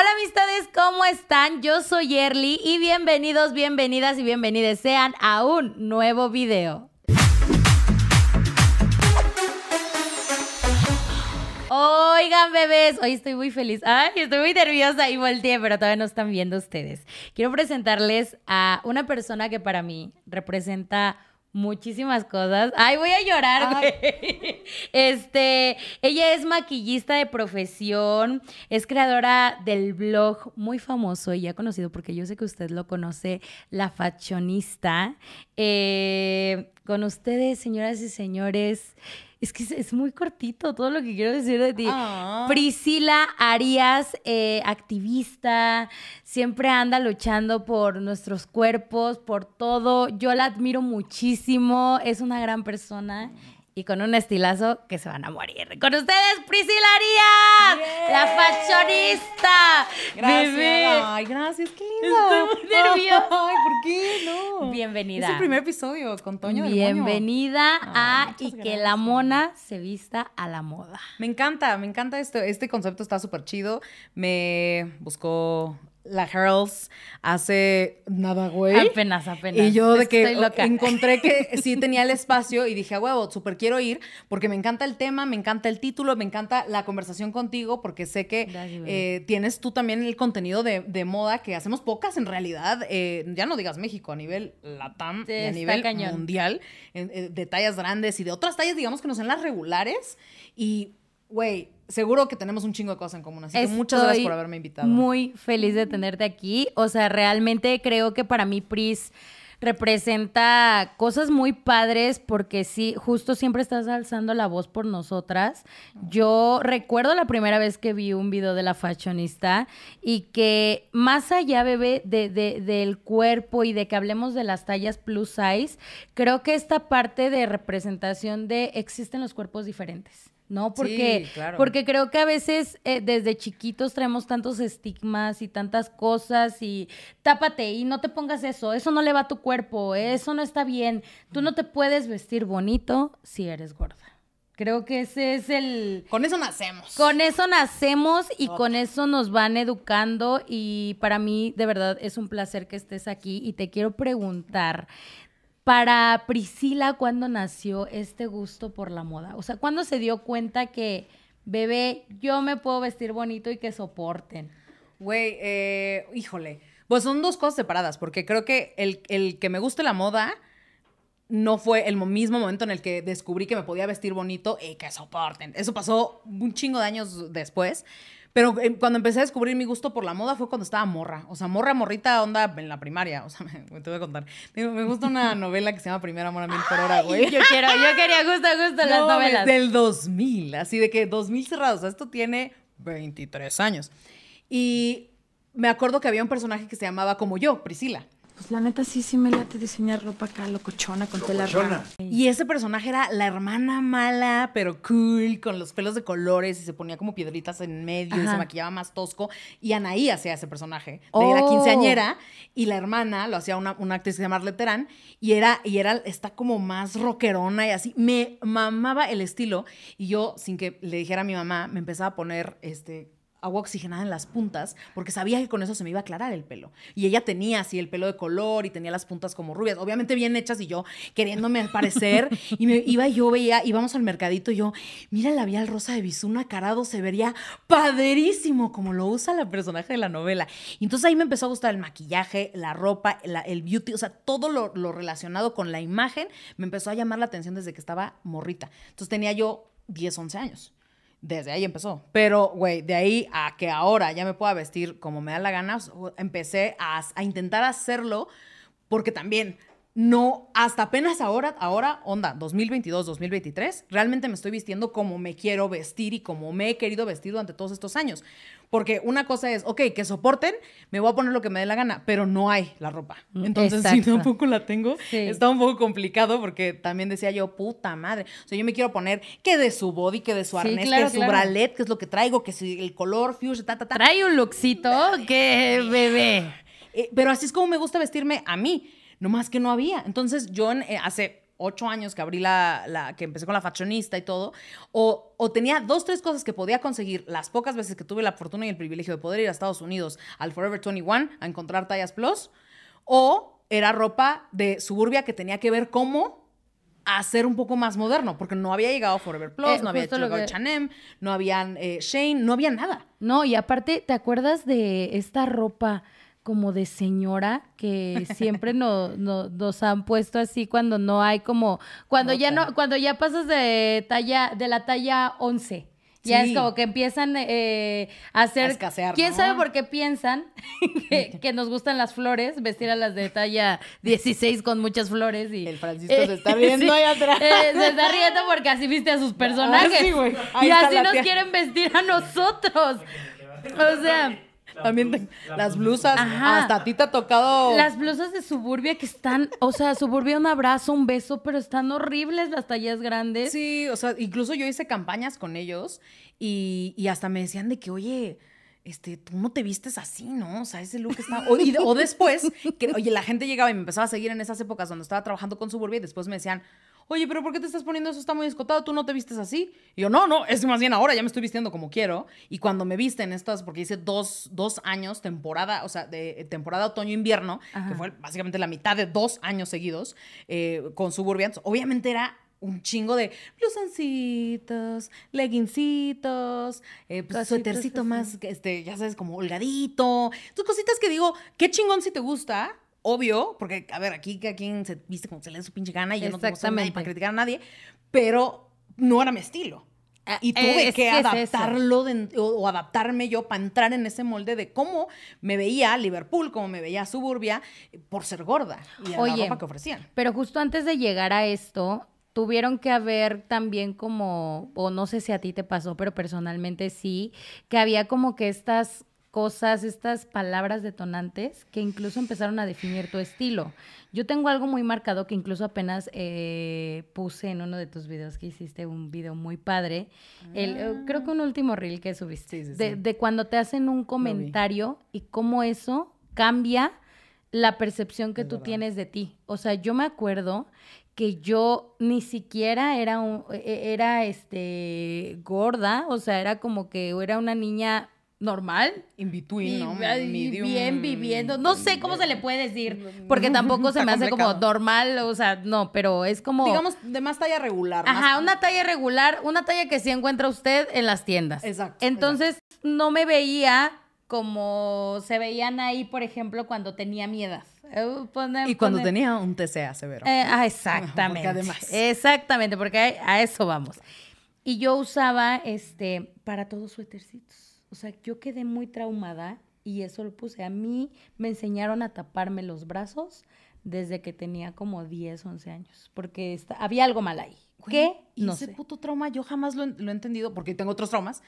Hola amistades, ¿cómo están? Yo soy Erly y bienvenidos, bienvenidas y bienvenidas sean a un nuevo video. Oigan, bebés, hoy estoy muy feliz. Ay, estoy muy nerviosa y volteé, pero todavía no están viendo ustedes. Quiero presentarles a una persona que para mí representa muchísimas cosas. Ay, voy a llorar, ah. Este, ella es maquillista de profesión, es creadora del blog muy famoso y ya conocido porque yo sé que usted lo conoce, La Faccionista. Eh, con ustedes, señoras y señores, es que es, muy cortito todo lo que quiero decir de ti. Ah. Priscila Arias, eh, activista, siempre anda luchando por nuestros cuerpos, por todo. Yo la admiro muchísimo, es una gran persona y con un estilazo que se van a morir. Con ustedes, Priscila la fashionista. Gracias. Ay, gracias, qué linda. Estoy muy nerviosa. Ay, ¿por qué? No. Bienvenida. Es el primer episodio con Toño Bienvenida a Y que la mona se vista a la moda. Me encanta, me encanta esto. Este concepto está súper chido. Me buscó la Girls hace nada, güey. Apenas, apenas. Y yo de que encontré que sí tenía el espacio y dije, a huevo, súper quiero ir porque me encanta el tema, me encanta el título, me encanta la conversación contigo porque sé que eh, tienes tú también el contenido de, moda que hacemos pocas en realidad, eh, ya no digas México, a nivel latam a nivel mundial, eh, de tallas grandes y de otras tallas, digamos que no sean las regulares y güey, seguro que tenemos un chingo de cosas en común. Así que muchas gracias por haberme invitado. Muy feliz de tenerte aquí. O sea, realmente creo que para mí, Pris representa cosas muy padres porque sí, justo siempre estás alzando la voz por nosotras. Yo recuerdo la primera vez que vi un video de la fashionista y que más allá, bebé, de, de, del cuerpo y de que hablemos de las tallas plus size, creo que esta parte de representación de existen los cuerpos diferentes. ¿no? Porque, porque creo que a veces eh, desde chiquitos traemos tantos estigmas y tantas cosas y tápate y no te pongas eso, eso no le va a tu cuerpo, eh, eso no está bien, tú no te puedes vestir bonito si eres gorda. Creo que ese es el... Con eso nacemos. Con eso nacemos y con eso nos van educando y para mí de verdad es un placer que estés aquí y te quiero preguntar para Priscila cuándo nació este gusto por la moda? O sea, ¿cuándo se dio cuenta que, bebé, yo me puedo vestir bonito y que soporten? Güey, eh, híjole. Pues son dos cosas separadas, porque creo que el, el que me guste la moda no fue el mismo momento en el que descubrí que me podía vestir bonito y que soporten. Eso pasó un chingo de años después. Pero em, cuando empecé a descubrir mi gusto por la moda fue cuando estaba morra. O sea, morra, morrita, onda en la primaria. O sea, me, te voy a contar. Me, gusta una novela que se llama Primera Amor a Mil por Hora, güey. Yo, quiero, yo quería gusto, gusto las novelas. Del 2000, así de que 2000 cerrados. O sea, esto tiene 23 años. Y me acuerdo que había un personaje que se llamaba como yo, Priscila. Pues la neta sí, sí me late diseñar ropa acá locochona con tela rara. Y ese personaje era la hermana mala, pero cool, con los pelos de colores y se ponía como piedritas en medio y se maquillaba más tosco. Y Anaí hacía ese personaje. de Era oh. quinceañera y la hermana lo hacía una, actriz que se y era, y era, está como más rockerona y así. Me mamaba el estilo y yo, sin que le dijera a mi mamá, me empezaba a poner este agua oxigenada en las puntas porque sabía que con eso se me iba a aclarar el pelo. Y ella tenía así el pelo de color y tenía las puntas como rubias, obviamente bien hechas y yo queriéndome parecer. y me iba yo veía, íbamos al mercadito y yo, mira la vial rosa de Bisuna Carado, se vería padrísimo como lo usa la personaje de la novela. Y entonces ahí me empezó a gustar el maquillaje, la ropa, el beauty, o sea, todo lo, lo relacionado con la imagen me empezó a llamar la atención desde que estaba morrita. Entonces tenía yo 10, 11 años. Desde ahí empezó. Pero, güey, de ahí a que ahora ya me pueda vestir como me da la gana, empecé a, a intentar hacerlo porque también no, hasta apenas ahora, ahora, onda, 2022, 2023, realmente me estoy vistiendo como me quiero vestir y como me he querido vestir durante todos estos años. Porque una cosa es, ok, que soporten, me voy a poner lo que me dé la gana, pero no hay la ropa. Mm, Entonces, si tampoco la tengo, está un poco complicado porque también decía yo, puta madre. O sea, yo me quiero poner que de su body, que de su arnés, que de su bralette? que es lo que traigo, que si el color, fuchsia, ta, ta, ta. Trae un luxito, que bebé. Eh, pero así es como me gusta vestirme a mí. No más que no había. Entonces yo eh, hace ocho años que abrí la, que empecé con la faccionista y todo, o, tenía dos, tres cosas que podía conseguir las pocas veces que tuve la fortuna y el privilegio de poder ir a Estados Unidos al Forever 21 a encontrar tallas plus, o era ropa de suburbia que tenía que ver cómo hacer un poco más moderno, porque no había llegado Forever Plus, eh, no había llegado Chanem, no habían eh, Shane, no había nada. No, y aparte, ¿te acuerdas de esta ropa? como de señora que siempre nos han puesto así cuando no hay como, cuando ya no, cuando ya pasas de talla, de la talla 11. Ya es como que empiezan eh, a hacer... ¿Quién sabe por qué piensan que, nos gustan las flores? Vestir a las de talla 16 con muchas flores y... El Francisco eh, se está riendo ahí atrás. Eh, se está riendo porque así viste a sus ah, personajes. y así nos quieren vestir a nosotros. O sea... También las blusas, hasta a ti te ha tocado. Las blusas de suburbia que están, o sea, suburbia un abrazo, un beso, pero están horribles las tallas grandes. Sí, o sea, incluso yo hice campañas con ellos y, hasta me decían de que, oye, este, tú no te vistes así, ¿no? O sea, ese look está... O, después, oye, la gente llegaba y me empezaba a seguir en esas épocas donde estaba trabajando con Suburbia y después me decían, oye, pero ¿por qué te estás poniendo eso? Está muy escotado, tú no te vistes así. Y yo, no, no, es más bien ahora ya me estoy vistiendo como quiero. Y cuando me viste en estas, porque hice dos, años, temporada, o sea, de eh, temporada otoño-invierno, que fue básicamente la mitad de dos años seguidos eh, con Suburbians, obviamente era un chingo de blusoncitos, leguincitos, eh, pues, suétercito más, este, ya sabes, como holgadito. Tus cositas que digo, qué chingón si te gusta, obvio, porque, a ver, aquí ¿a quien se viste como se le su pinche gana y yo no tengo nadie para criticar a nadie, pero no era mi estilo. Ah, y tuve que, adaptarlo o, adaptarme yo para entrar en ese molde de cómo me veía Liverpool, cómo me veía Suburbia, por ser gorda y la ropa que ofrecían. Pero justo antes de llegar a esto, tuvieron que haber también como, o no sé si a ti te pasó, pero personalmente sí, que había como que estas cosas, estas palabras detonantes que incluso empezaron a definir tu estilo. Yo tengo algo muy marcado que incluso apenas eh, puse en uno de tus videos que hiciste un video muy padre, el, eh, ah. creo que un último reel que subiste, de, de, cuando te hacen un comentario y cómo eso cambia la percepción que tú tienes de ti. O sea, yo me acuerdo que yo ni siquiera era un, e, e, era este gorda, o sea, era como que era una niña normal. In between, ¿no? bien viviendo. No sé cómo se le puede decir, porque tampoco se me hace como normal, o sea, no, pero es como... Digamos, de más talla regular. Ajá, una talla regular, una talla que sí encuentra usted en las tiendas. Exacto. Entonces, no me veía como se veían ahí, por ejemplo, cuando tenía mi eh, y cuando tenía un TCA severo. Eh, ah, exactamente. además. Exactamente, porque a eso vamos. Y yo usaba este para todos suétercitos. O sea, yo quedé muy traumada y eso lo puse. A mí me enseñaron a taparme los brazos desde que tenía como 10, 11 años, porque había algo mal ahí. ¿Qué? no ese sé. puto trauma yo jamás lo, lo, he entendido, porque tengo otros traumas,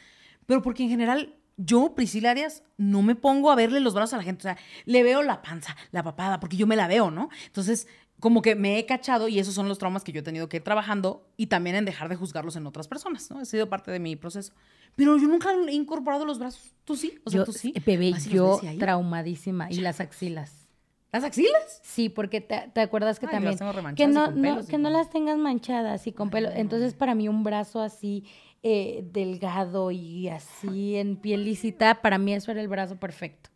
pero porque en general yo, Priscila Arias, no me pongo a verle los brazos a la gente. O sea, le veo la panza, la papada, porque yo me la veo, ¿no? Entonces, como que me he cachado y esos son los traumas que yo he tenido que ir trabajando y también en dejar de juzgarlos en otras personas, ¿no? Ha sido parte de mi proceso. Pero yo nunca he incorporado los brazos. Tú sí, o sea, tú sí. Eh, bebé, yo traumadísima y las axilas. ¿Las axilas? Sí, porque te, acuerdas que también que no, no que no las tengas manchadas y con pelo. Entonces para mí un brazo así eh, delgado y así en piel lisita, para mí eso era el brazo perfecto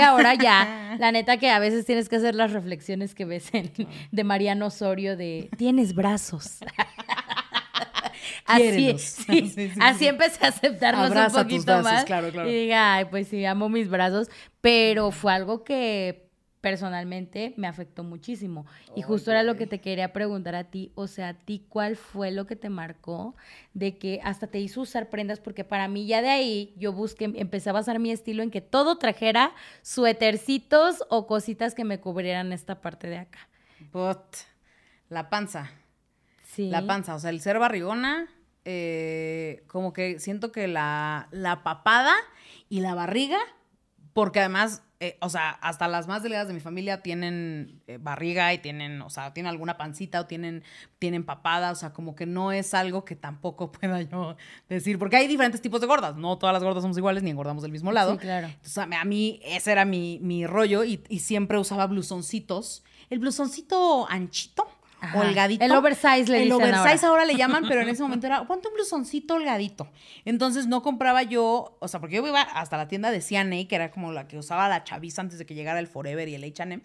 ahora ya, la neta que a veces tienes que hacer las reflexiones que ves de Mariano Osorio de, tienes brazos. Así, así empecé a aceptarnos un poquito más. Y diga, ay, pues sí, amo mis brazos, pero fue algo que personalmente me afectó muchísimo. Y justo era lo que te quería preguntar a ti, o sea, a ti cuál fue lo que te marcó de que hasta te hizo usar prendas, porque para mí ya de ahí yo busqué, empecé a basar mi estilo en que todo trajera suétercitos o cositas que me cubrieran esta parte de acá. But, la panza. Sí. La panza, o sea, el ser barrigona, eh, como que siento que la, la papada y la barriga, porque además eh, o sea, hasta las más delgadas de mi familia tienen eh, barriga y tienen, o sea, tienen alguna pancita o tienen, tienen papada, o sea, como que no es algo que tampoco pueda yo decir, porque hay diferentes tipos de gordas, no todas las gordas somos iguales ni engordamos del mismo lado. Sí, claro. Entonces, a mí ese era mi, mi rollo y, y siempre usaba blusoncitos. El blusoncito anchito, holgadito. El oversize le El oversize ahora. le llaman, pero en ese momento era, cuánto un blusoncito holgadito. Entonces no compraba yo, o sea, porque yo iba hasta la tienda de CNA, que era como la que usaba la chaviza antes de que llegara el Forever y el H&M,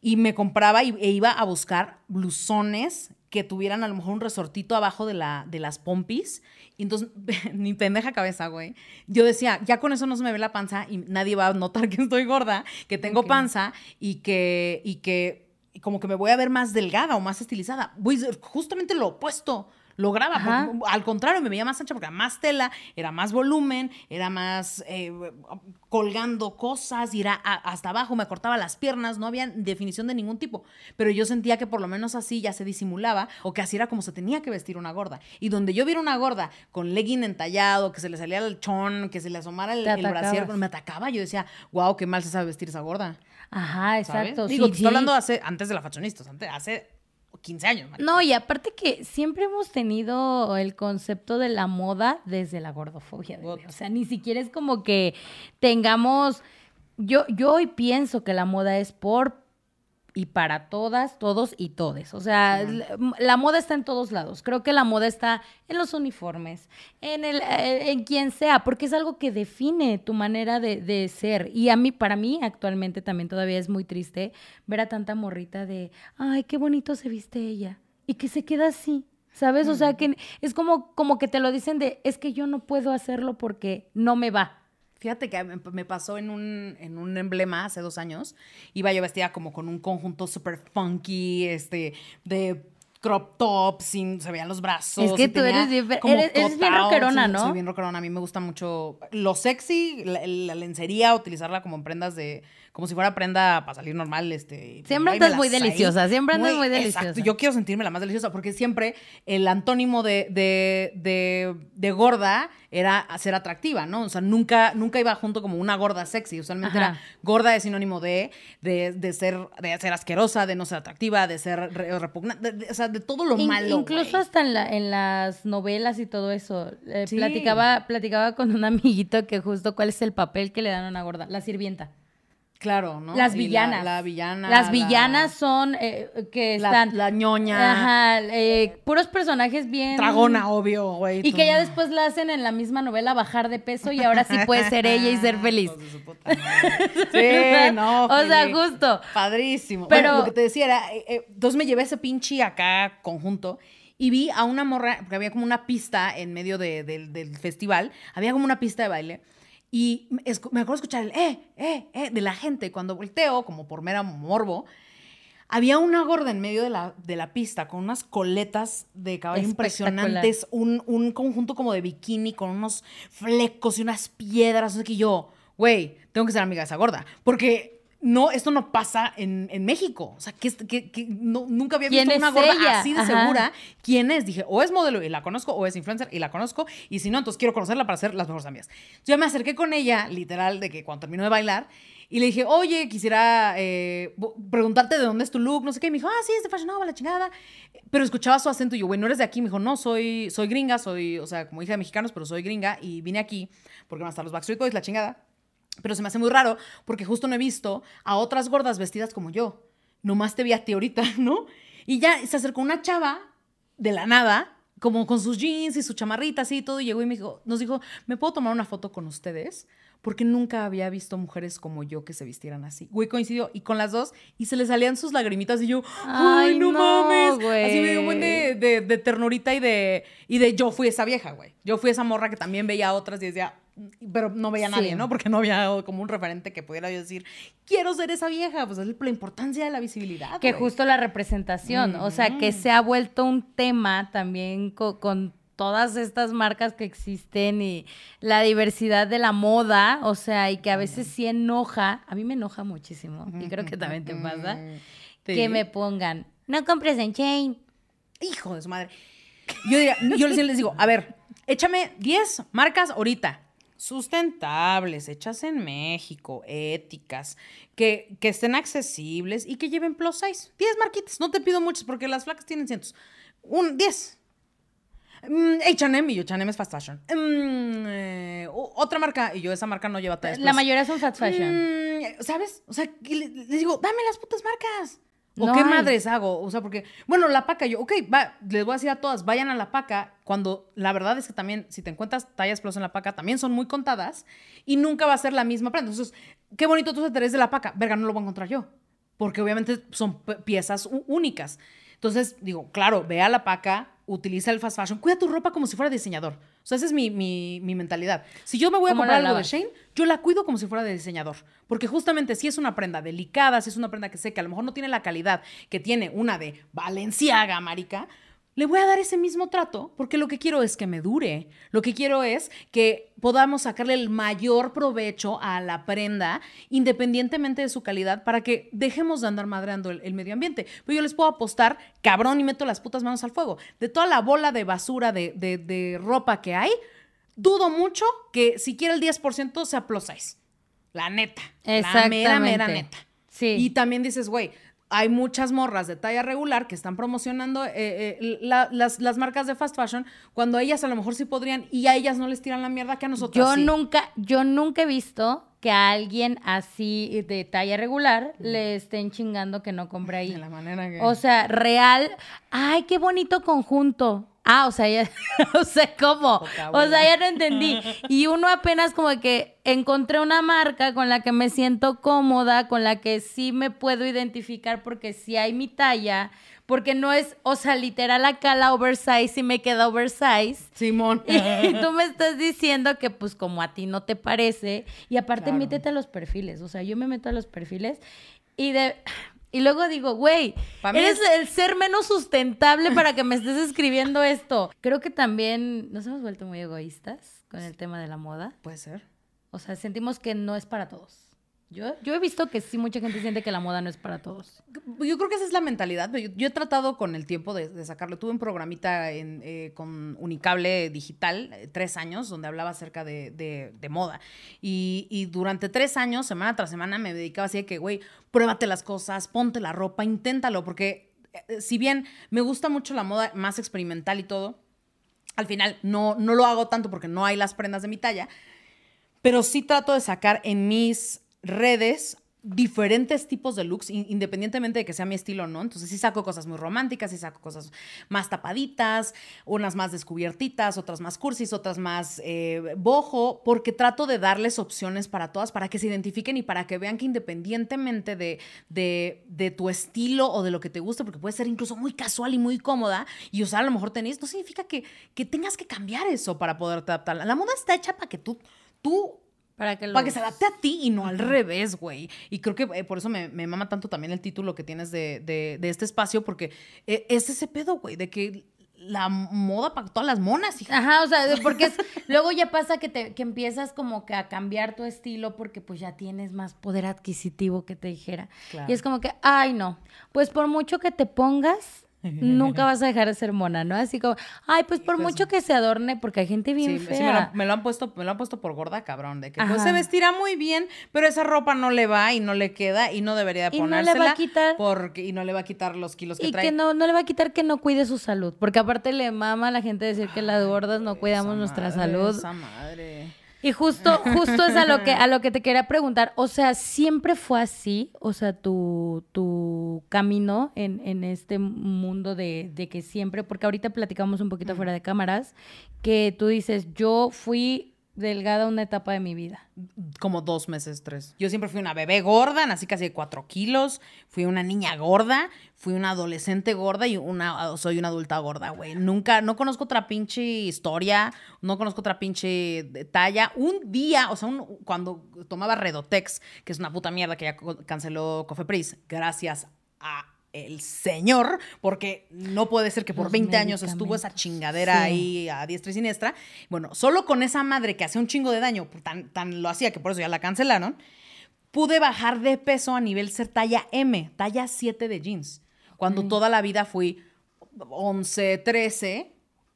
y me compraba y, e iba a buscar blusones que tuvieran a lo mejor un resortito abajo de, la, de las pompis. Y entonces, ni pendeja cabeza, güey. Yo decía, ya con eso no se me ve la panza y nadie va a notar que estoy gorda, que tengo panza y que, y que y como que me voy a ver más delgada o más estilizada. justamente lo opuesto. Lograba, mm, al contrario, me veía más ancha porque era más tela, era más volumen, era más eh, colgando cosas, y era hasta abajo, me cortaba las piernas, no había definición de ningún tipo. Pero yo sentía que por lo menos así ya se disimulaba o que así era como se tenía que vestir una gorda. Y donde yo viera una gorda con legging entallado, que se le salía el chon, que se le asomara el, el brasier, me atacaba. Yo decía, wow, qué mal se sabe vestir esa gorda. Ajá, exacto. Digo, te hablando hace, antes de la Fashionistas, antes, hace 15 años. No, y aparte que siempre hemos tenido el concepto de la moda desde la gordofobia. O sea, ni siquiera es como que tengamos... Yo, yo hoy pienso que la moda es por y para todas, todos y todes. O sea, la, moda está en todos lados. Creo que la moda está en los uniformes, en, el, eh, en quien sea, porque es algo que define tu manera de, de, ser. Y a mí, para mí actualmente también todavía es muy triste ver a tanta morrita de, ay, qué bonito se viste ella, y que se queda así. ¿Sabes? O sea, que es como, como que te lo dicen de, es que yo no puedo hacerlo porque no me va. Fíjate que me pasó en un, emblema hace dos años. Iba yo vestida como con un conjunto súper funky, este, de crop top, sin, se veían los brazos. Es que tú eres bien, eres, bien rockerona, ¿no? Soy bien rockerona. A mí me gusta mucho lo sexy, la, la lencería, utilizarla como en prendas de, como si fuera prenda para salir normal. Este, pues, siempre andas muy deliciosa, siempre andas muy, deliciosa. yo quiero sentirme la más deliciosa porque siempre el antónimo de, de, de, gorda era ser atractiva, ¿no? O sea, nunca, nunca iba junto como una gorda sexy. Usualmente era gorda es sinónimo de, de, de, ser, de ser asquerosa, de no ser atractiva, de ser repugnante, o sea, de todo lo malo. Incluso hasta en, las novelas y todo eso. Eh, platicaba, platicaba con un amiguito que justo cuál es el papel que le dan a una gorda, la sirvienta. Claro, ¿no? Las villanas. La, Las villanas son eh, que están. La, ñoña. Ajá. Eh, puros personajes bien. Tragona, obvio, güey. Y que ya después la hacen en la misma novela bajar de peso y ahora sí puede ser ella y ser feliz. sí, no. O sea, justo. Padrísimo. Pero lo que te decía era. entonces eh, me llevé ese pinche acá conjunto y vi a una morra, porque había como una pista en medio del festival, había como una pista de baile, y me acuerdo escuchar el eh, eh, eh de la gente. Cuando volteo, como por mera morbo, había una gorda en medio de la, de la pista con unas coletas de caballo impresionantes, un, conjunto como de bikini con unos flecos y unas piedras. Así que yo, güey, tengo que ser amiga de esa gorda. Porque no, esto no pasa en, México. O sea, que, que, nunca había visto una gorda así de segura. ¿Quién es? Dije, o es modelo y la conozco, o es influencer y la conozco, y si no, entonces quiero conocerla para hacer las mejores amigas. Entonces, yo me acerqué con ella, literal, de que cuando terminó de bailar, y le dije, oye, quisiera eh, preguntarte de dónde es tu look, no sé qué. Y me dijo, ah, sí, es de Fashion la chingada. Pero escuchaba su acento y yo, güey, no eres de aquí. Me dijo, no, soy, soy gringa, soy, o sea, como hija de mexicanos, pero soy gringa y vine aquí porque van a estar los Backstreet Boys, la chingada. Pero se me hace muy raro porque justo no he visto a otras gordas vestidas como yo. Nomás te vi a ti ahorita, ¿no? Y ya se acercó una chava de la nada, como con sus jeans y su chamarrita así y todo, y llegó y me nos dijo, ¿me puedo tomar una foto con ustedes? porque nunca había visto mujeres como yo que se vistieran así. Güey, coincidió. Y con las dos, y se le salían sus lagrimitas y yo, ¡ay, no, mames! Así me buen de, de, de, ternurita y de, y de yo fui esa vieja, güey. Yo fui esa morra que también veía a otras y decía, mm, pero no veía a nadie, ¿no? Porque no había como un referente que pudiera yo decir, quiero ser esa vieja. Pues es la importancia de la visibilidad. Que justo la representación, o sea, que se ha vuelto un tema también con, con todas estas marcas que existen y la diversidad de la moda, o sea, y que a veces sí enoja, a mí me enoja muchísimo, y creo que también te pasa, que me pongan, no compres en chain. Hijo de su madre. Yo, les digo, a ver, échame 10 marcas ahorita. Sustentables, hechas en México, éticas, que, estén accesibles y que lleven plus size. 10 marquitas, no te pido muchas porque las flacas tienen cientos. Un, 10. H&M y yo, H&M es fast fashion. Mm, eh, otra marca y yo, esa marca no lleva tallas. La mayoría son fast fashion. Mm, ¿Sabes? O sea, les digo, dame las putas marcas. ¿O qué madres hago? O sea, porque, bueno, la paca, yo, ok, va, les voy a decir a todas, vayan a la paca, cuando la verdad es que también, si te encuentras tallas plus en la paca, también son muy contadas y nunca va a ser la misma prenda. Entonces, qué bonito tú te de la paca, verga, no lo voy a encontrar yo, porque obviamente son piezas únicas. Entonces, digo, claro, ve a la paca, utiliza el fast fashion. Cuida tu ropa como si fuera diseñador. O sea, esa es mi, mentalidad. Si yo me voy a comprar algo de Shane, yo la cuido como si fuera de diseñador. Porque justamente si es una prenda delicada, si es una prenda que sé que a lo mejor no tiene la calidad que tiene una de Valenciaga, marica, le voy a dar ese mismo trato porque lo que quiero es que me dure. Lo que quiero es que podamos sacarle el mayor provecho a la prenda, independientemente de su calidad, para que dejemos de andar madreando el, medio ambiente. Pero pues yo les puedo apostar, cabrón, y meto las putas manos al fuego. De toda la bola de basura de, de, ropa que hay, dudo mucho que siquiera el 10% se plus La neta. La mera, mera neta. Sí. Y también dices, güey, hay muchas morras de talla regular que están promocionando eh, eh, las, marcas de fast fashion cuando ellas a lo mejor sí podrían y a ellas no les tiran la mierda que a nosotros. Yo nunca, yo nunca he visto que a alguien así de talla regular le estén chingando que no compre ahí. De la manera que... O sea, real. Ay, qué bonito conjunto. Ah, o sea, ya, o sea, ¿cómo? O sea, ya no entendí. Y uno apenas como que encontré una marca con la que me siento cómoda, con la que sí me puedo identificar porque sí hay mi talla, porque no es, o sea, literal acá la oversize y me queda oversize. Simón. Y tú me estás diciendo que pues como a ti no te parece. Y aparte métete a los perfiles, o sea, yo me meto a los perfiles y de y luego digo, güey, eres es... el ser menos sustentable para que me estés escribiendo esto. Creo que también nos hemos vuelto muy egoístas con el tema de la moda. Puede ser. O sea, sentimos que no es para todos. Yo, yo he visto que sí, mucha gente siente que la moda no es para todos. Yo creo que esa es la mentalidad. Yo, he tratado con el tiempo de, sacarlo. Tuve un programita eh, con Unicable Digital, eh, tres años, donde hablaba acerca de, moda. Y, durante tres años, semana tras semana, me dedicaba así de que, güey, pruébate las cosas, ponte la ropa, inténtalo, porque eh, si bien me gusta mucho la moda más experimental y todo, al final no, no lo hago tanto porque no hay las prendas de mi talla, pero sí trato de sacar en mis redes diferentes tipos de looks, independientemente de que sea mi estilo o no. Entonces sí saco cosas muy románticas, sí saco cosas más tapaditas, unas más descubiertitas, otras más cursis, otras más eh, bojo, porque trato de darles opciones para todas, para que se identifiquen y para que vean que independientemente de, tu estilo o de lo que te guste, porque puede ser incluso muy casual y muy cómoda, y usar a lo mejor tenis, no significa que, que tengas que cambiar eso para poderte adaptar. La moda está hecha para que tú, tú para que, para que se adapte a ti y no al revés, güey. Y creo que eh, por eso me, mama tanto también el título que tienes de, este espacio, porque eh, es ese pedo, güey, de que la moda para todas las monas, hija. Ajá, o sea, porque luego ya pasa que, te, empiezas como que a cambiar tu estilo porque pues ya tienes más poder adquisitivo que te dijera. Y es como que, ay, no, pues por mucho que te pongas, nunca vas a dejar de ser mona, ¿no? Así como, ay, pues por pues mucho que se adorne, porque hay gente bien fea. Sí, me, lo, han puesto, lo han puesto por gorda, cabrón, de que pues, se vestirá muy bien, pero esa ropa no le va y no le queda y no debería de ponérsela. Y no le va a quitar. Porque, y no le va a quitar los kilos que trae. Y que no, no le va a quitar que no cuide su salud, porque aparte le mama a la gente decir que las gordas no cuidamos nuestra salud. Esa madre. Y justo, justo es a lo que, a lo que te quería preguntar. O sea, ¿siempre fue así? O sea, tu, tu camino en, este mundo de, de que siempre, porque ahorita platicamos un poquito fuera de cámaras, que tú dices, yo fui delgada una etapa de mi vida. Como dos meses, tres. Yo siempre fui una bebé gorda, nací casi de cuatro kilos, fui una niña gorda, fui una adolescente gorda y una soy una adulta gorda, güey. Nunca, no conozco otra pinche historia, no conozco otra pinche talla. Un día, o sea, cuando tomaba Redotex, que es una puta mierda que ya canceló Cofepris, gracias a el señor, porque no puede ser que por 20 años estuvo esa chingadera ahí a diestra y siniestra. Bueno, solo con esa madre que hace un chingo de daño, tan, lo hacía que por eso ya la cancelaron, pude bajar de peso a nivel ser talla M, talla 7 de jeans. Cuando toda la vida fui 11, 13,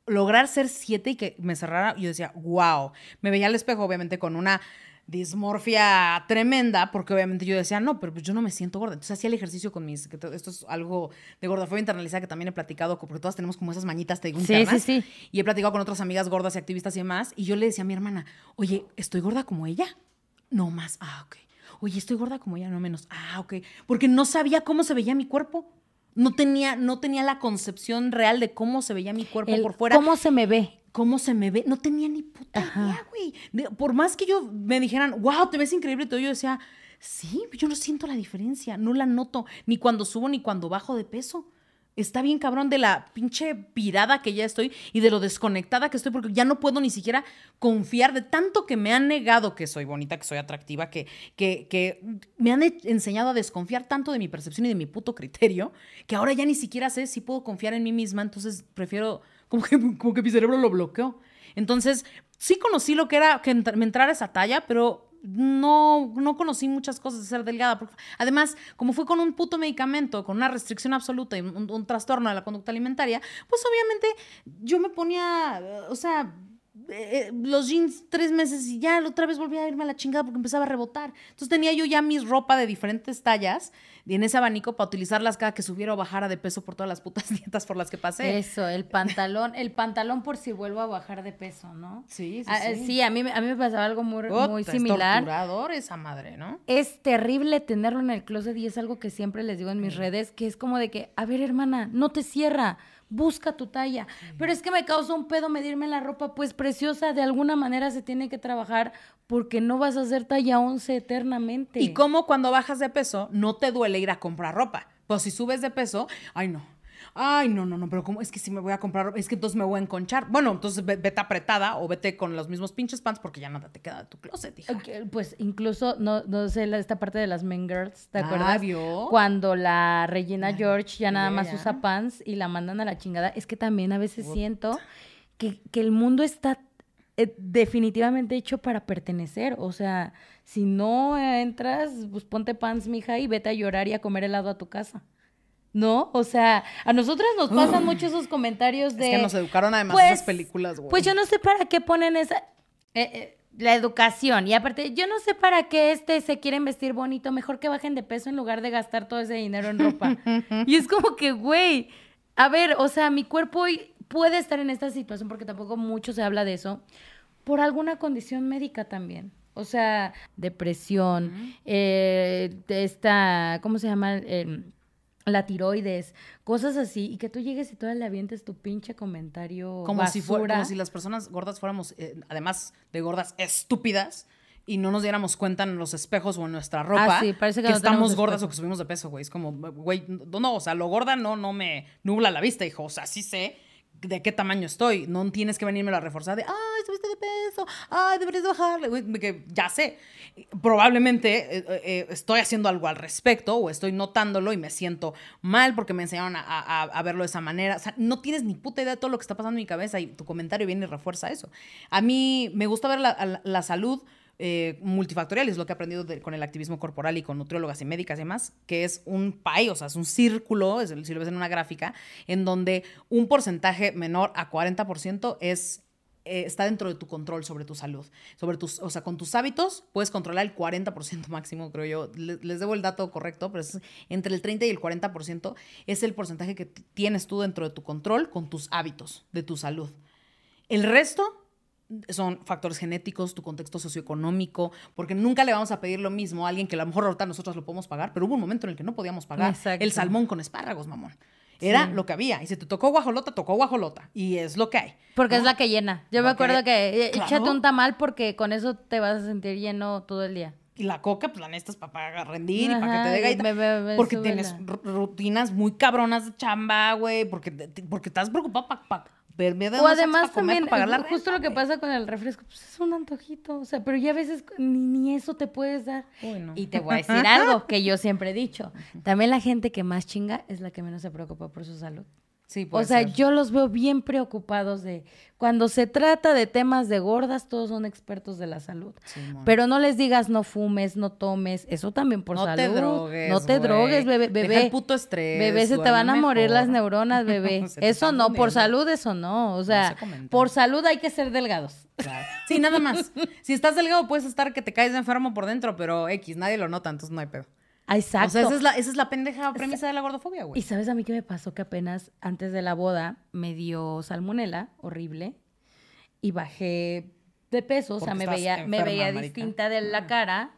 lograr ser 7 y que me cerrara, yo decía, wow. Me veía al espejo, obviamente, con una dismorfia tremenda, porque obviamente yo decía, no, pero pues yo no me siento gorda. Entonces hacía el ejercicio con mis, que esto es algo de gordofobia internalizada que también he platicado, porque todas tenemos como esas mañitas, te digo, Y he platicado con otras amigas gordas y activistas y demás, y yo le decía a mi hermana, oye, estoy gorda como ella. No más, ah, ok. Oye, estoy gorda como ella, no menos, ah, ok. Porque no sabía cómo se veía mi cuerpo. No tenía, no tenía la concepción real de cómo se veía mi cuerpo por fuera. ¿Cómo se me ve? cómo se me ve. No tenía ni puta idea, güey. Por más que yo me dijeran, wow, te ves increíble, todo yo decía, sí, yo no siento la diferencia, no la noto, ni cuando subo ni cuando bajo de peso. Está bien cabrón de la pinche pirada que ya estoy y de lo desconectada que estoy porque ya no puedo ni siquiera confiar de tanto que me han negado que soy bonita, que soy atractiva, que, que, me han e-, enseñado a desconfiar tanto de mi percepción y de mi puto criterio que ahora ya ni siquiera sé si puedo confiar en mí misma, entonces prefiero como que, mi cerebro lo bloqueó. Entonces, sí conocí lo que era que me entrara esa talla, pero no, no conocí muchas cosas de ser delgada. además, como fue con un puto medicamento, con una restricción absoluta y un, un trastorno de la conducta alimentaria, pues obviamente yo me ponía, o sea, eh, eh, los jeans tres meses y ya otra vez volví a irme a la chingada porque empezaba a rebotar. Entonces tenía yo ya mis ropa de diferentes tallas y en ese abanico para utilizarlas cada que subiera o bajara de peso por todas las putas dietas por las que pasé. Eso, el pantalón, el pantalón por si vuelvo a bajar de peso, ¿no? Sí, sí. A, ah, sí. sí a, mí, a mí me pasaba algo muy, muy similar. Es esa madre, ¿no? Es terrible tenerlo en el closet y es algo que siempre les digo en mis mm. redes, que es como de que, a ver hermana, no te cierra busca tu talla. Pero es que me causa un pedo medirme la ropa, pues preciosa, de alguna manera se tiene que trabajar porque no vas a ser talla 11 eternamente. Y como cuando bajas de peso, no te duele ir a comprar ropa. Pues si subes de peso, ay no ay, no, no, no, pero como Es que si me voy a comprar, es que entonces me voy a enconchar. Bueno, entonces vete apretada o vete con los mismos pinches pants porque ya nada te queda de tu closet, hija. pues incluso, no, no sé, esta parte de las Men Girls, ¿te acuerdas? Ah, Cuando la Regina George ya nada más usa pants y la mandan a la chingada. Es que también a veces siento que, que el mundo está eh, definitivamente hecho para pertenecer. O sea, si no entras, pues ponte pants, mija, y vete a llorar y a comer helado a tu casa. ¿No? O sea, a nosotras nos pasan muchos mucho esos comentarios de. Es que nos educaron además pues, esas películas, güey. Pues yo no sé para qué ponen esa. Eh, eh, la educación. Y aparte, yo no sé para qué este se quieren vestir bonito. Mejor que bajen de peso en lugar de gastar todo ese dinero en ropa. y es como que, güey. A ver, o sea, mi cuerpo puede estar en esta situación porque tampoco mucho se habla de eso. Por alguna condición médica también. O sea, depresión, eh, esta, ¿cómo se llama? la tiroides, cosas así, y que tú llegues y tú le avientes tu pinche comentario. Como, si, fuéramos si las personas gordas fuéramos, eh, además de gordas, estúpidas. Y no nos diéramos cuenta en los espejos o en nuestra ropa ah, que, estamos gordas o que subimos de peso, güey. Es como, güey, no, no, o sea, lo gorda no, no me nubla la vista, hijo. O sea, sí sé de qué tamaño estoy. No tienes que venirme a reforzar de, ay, subiste de peso, ay, deberías bajarle, que ya sé. Probablemente eh, eh, eh, estoy haciendo algo al respecto o estoy notándolo y me siento mal porque me enseñaron a, verlo de esa manera. O sea, no tienes ni puta idea de todo lo que está pasando en mi cabeza y tu comentario viene y refuerza eso. A mí me gusta ver la, la salud eh, multifactorial, es lo que he aprendido con el activismo corporal y con nutriólogas y médicas y demás, que es un pie, o sea, es un círculo, si lo ves en una gráfica, en donde un porcentaje menor a 40% es eh, está dentro de tu control sobre tu salud. Sobre tus, o sea, con tus hábitos puedes controlar el 40% máximo, creo yo. Les, les debo el dato correcto, pero es entre el 30 y el 40% es el porcentaje que tienes tú dentro de tu control con tus hábitos de tu salud. El resto son factores genéticos, tu contexto socioeconómico, porque nunca le vamos a pedir lo mismo a alguien que a lo mejor ahorita nosotros lo podemos pagar, pero hubo un momento en el que no podíamos pagar el salmón con espárragos, mamón. Era lo que había. Y si te tocó guajolota, tocó guajolota. Y es lo que hay. Porque es la que llena. Yo me acuerdo que, eh, échate un tamal porque con eso te vas a sentir lleno todo el día. Y la coca, pues la necesitas para rendir y para que te dé porque tienes rutinas muy cabronas de chamba, güey. Porque, porque estás preocupado para pa o además también, pagar eh, justo lo que pasa con el refresco, pues es un antojito, o sea, pero ya a veces ni, eso te puedes dar. Y te voy a decir algo que yo siempre he dicho, también la gente que más chinga es la que menos se preocupa por su salud o sea, yo los veo bien preocupados de cuando se trata de temas de gordas, todos son expertos de la salud. Pero no les digas no fumes, no tomes, eso también por salud. No te drogues. No te drogues, bebé. bebé Deja puto estrés. Bebé, se te van a morir las neuronas, bebé. eso no, por salud, eso no. O sea, por salud hay que ser delgados. Sí, nada más. si estás delgado, puedes estar que te caes enfermo por dentro, pero X, nadie lo nota, entonces no hay pedo. Exacto. Ah, o sea, esa es la, esa es pendeja premisa de la gordofobia, güey. Y sabes a mí qué me pasó que apenas antes de la boda me dio salmonela, horrible, y bajé de peso, o sea, me veía, me veía distinta de la ah. cara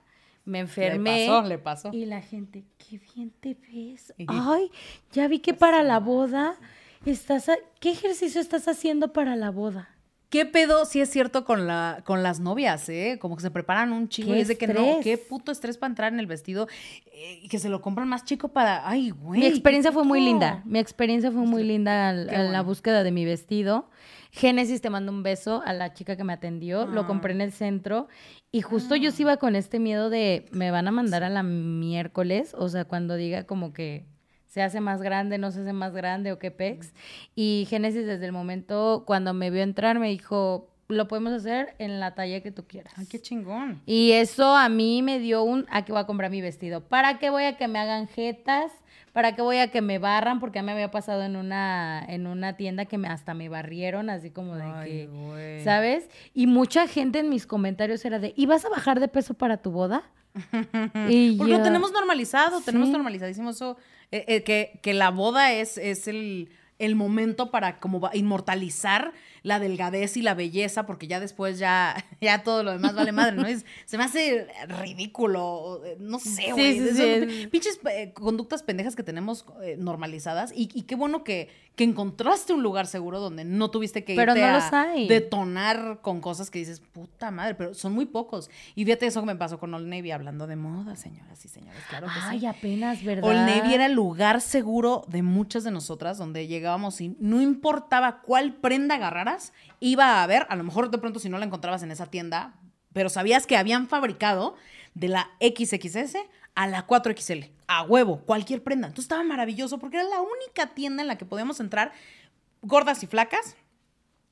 me enfermé. Le pasó, le pasó. Y la gente, qué bien te ves. Ay, ya vi que pues para la boda estás. ¿Qué ejercicio estás haciendo para la boda? ¿Qué pedo si es cierto con, la, con las novias, eh? Como que se preparan un chingo y es de que no, qué puto estrés para entrar en el vestido eh, y que se lo compran más chico para. Ay, güey. Mi experiencia fue muy linda. Mi experiencia fue muy este, linda en la búsqueda de mi vestido. Génesis te mando un beso a la chica que me atendió. Lo compré en el ah. centro. Y justo yo sí iba con este miedo de me van a mandar a la miércoles. O sea, cuando diga como que se hace más grande, no se hace más grande o qué pex. Y Génesis desde el momento cuando me vio entrar me dijo, lo podemos hacer en la talla que tú quieras. Ay, qué chingón. Y eso a mí me dio un, a ah, aquí voy a comprar mi vestido. ¿Para qué voy a que me hagan jetas? ¿Para qué voy a que me barran? Porque a mí me había pasado en una, en una tienda que hasta me barrieron, así como de que, ¿sabes? Y mucha gente en mis comentarios era de, ¿y vas a bajar de peso para tu boda? y lo tenemos normalizado, tenemos normalizadísimo eso. Eh, eh, que, la boda es, es el, momento para como inmortalizar la delgadez y la belleza, porque ya después ya, ya todo lo demás vale madre, ¿no? se me hace ridículo, eh, no sé, güey. pinches conductas pendejas que tenemos normalizadas y, y qué bueno que, que encontraste un lugar seguro donde no tuviste que a detonar con cosas que dices, puta madre, pero son muy pocos. Y fíjate eso que me pasó con Old Navy hablando de moda, señoras y señores, claro que Ay, apenas, ¿verdad? Old Navy era el lugar seguro de muchas de nosotras donde llegábamos y no importaba cuál prenda agarraras, iba a haber, a lo mejor de pronto si no la encontrabas en esa tienda, pero sabías que habían fabricado de la XXS a la 4XL a huevo, cualquier prenda. Entonces estaba maravilloso porque era la única tienda en la que podíamos entrar gordas y flacas.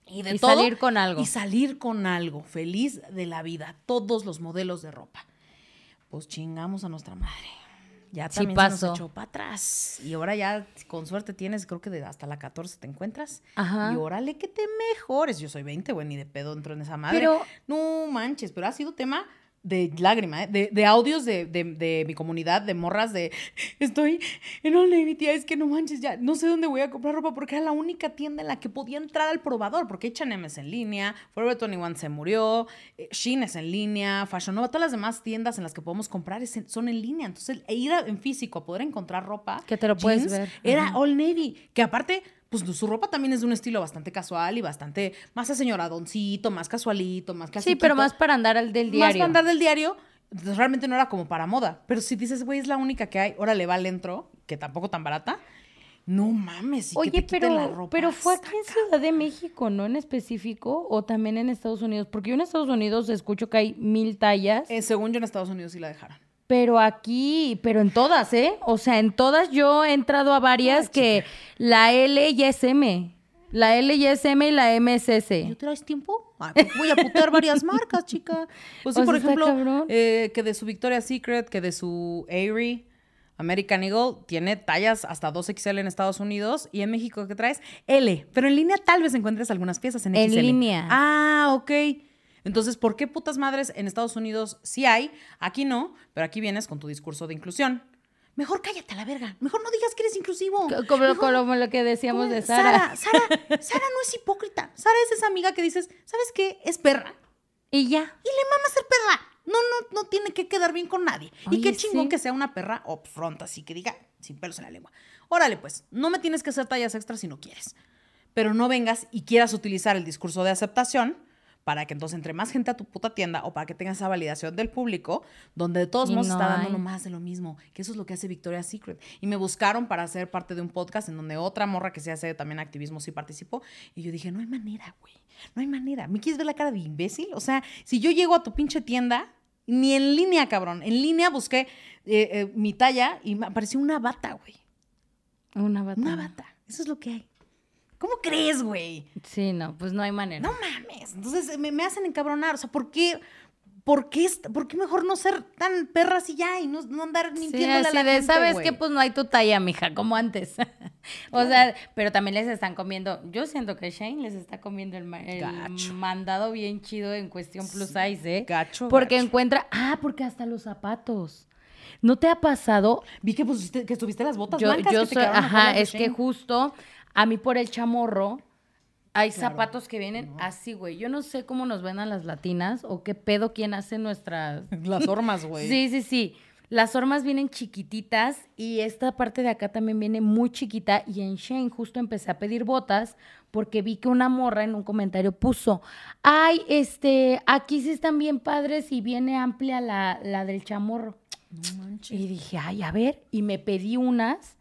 Y, de salir con algo. Y salir con algo, feliz de la vida, todos los modelos de ropa. Pues chingamos a nuestra madre. Ya también nos echó para atrás. Y ahora ya, con suerte tienes, creo que hasta la 14 te encuentras. Ajá. Y órale que te mejores. Yo soy 20, güey, ni de pedo entro en esa madre. Pero, no manches, pero ha sido tema de lágrima, ¿eh? de, audios de, mi comunidad, de morras, de estoy en Navy tía, es que no manches, ya no sé dónde voy a comprar ropa porque era la única tienda en la que podía entrar al probador, porque H&M es en línea, Forever 21 se murió, eh, Shein es en línea, Fashion Nova, todas las demás tiendas en las que podemos comprar son en línea, entonces ir en físico a poder encontrar ropa, que te lo puedes ver, era All Navy, que aparte pues su ropa también es de un estilo bastante casual y bastante más señoradoncito, más casualito, más casi. Sí, pero más para andar al del diario. Más para andar del diario. Pues, realmente no era como para moda. Pero si dices, güey, es la única que hay, ahora le va al entro, que tampoco tan barata. No mames. Y Oye, pero, la ropa pero fue aquí en Ciudad de México, ¿no? En específico, o también en Estados Unidos. Porque yo en Estados Unidos escucho que hay mil tallas. Eh, según yo en Estados Unidos sí la dejaron. Pero aquí, pero en todas, ¿eh? O sea, en todas yo he entrado a varias que la L y es M. La L y es M y la MSS. es traes tiempo? Pues voy a putear varias marcas, chica. Pues sí, por ejemplo, eh, que de su Victoria's Secret, que de su Avery, American Eagle, tiene tallas hasta 2XL en Estados Unidos y en México ¿qué traes L. Pero en línea tal vez encuentres algunas piezas en XL. En línea. Ah, ok. Entonces, ¿por qué putas madres en Estados Unidos sí hay? Aquí no, pero aquí vienes con tu discurso de inclusión. Mejor cállate a la verga. Mejor no digas que eres inclusivo. Como, lo que decíamos de Sara. Sara, no es hipócrita. Sara es esa amiga que dices, ¿sabes qué? Es perra. Y ya. Y le mama ser perra. No, no, no tiene que quedar bien con nadie. y qué chingón que sea una perra upfront, así que diga, sin pelos en la lengua. Órale, pues, no me tienes que hacer tallas extra si no quieres. Pero no vengas y quieras utilizar el discurso de aceptación para que entonces entre más gente a tu puta tienda o para que tengas esa validación del público, donde de todos modos está dando más de lo mismo, que eso es lo que hace Victoria's Secret. Y me buscaron para hacer parte de un podcast en donde otra morra que se hace también activismo sí participó y yo dije, no hay manera, güey, no hay manera. ¿Me quieres ver la cara de imbécil? O sea, si yo llego a tu pinche tienda, ni en línea, cabrón, en línea busqué eh, eh, mi talla y me apareció una bata, güey. Una bata. Una bata. Eso es lo que hay. ¿Cómo crees, güey? Sí, no, pues no hay manera. No mames. Entonces me, hacen encabronar. O sea, ¿por qué? ¿Por qué, ¿Por qué mejor no ser tan perras y ya y no, andar mintiendo sí, la de, ¿Sabes qué? Pues no hay tu talla, mija, como antes. o sea, pero también les están comiendo. Yo siento que Shane les está comiendo el, mandado bien chido en cuestión plus size, ¿eh? Gacho. Porque encuentra. Ah, porque hasta los zapatos. ¿No te ha pasado? Vi que, estuviste que las botas yo, blancas. que ajá, es que justo a mí por el chamorro, hay zapatos que vienen así, güey. Yo no sé cómo nos ven a las latinas o qué pedo quién hace nuestras... Las hormas, güey. sí, sí, sí. Las hormas vienen chiquititas y esta parte de acá también viene muy chiquita. Y en Shane justo empecé a pedir botas porque vi que una morra en un comentario puso, ay, este, aquí sí están bien padres y viene amplia la, del chamorro. Y dije, ay, a ver. Y me pedí unas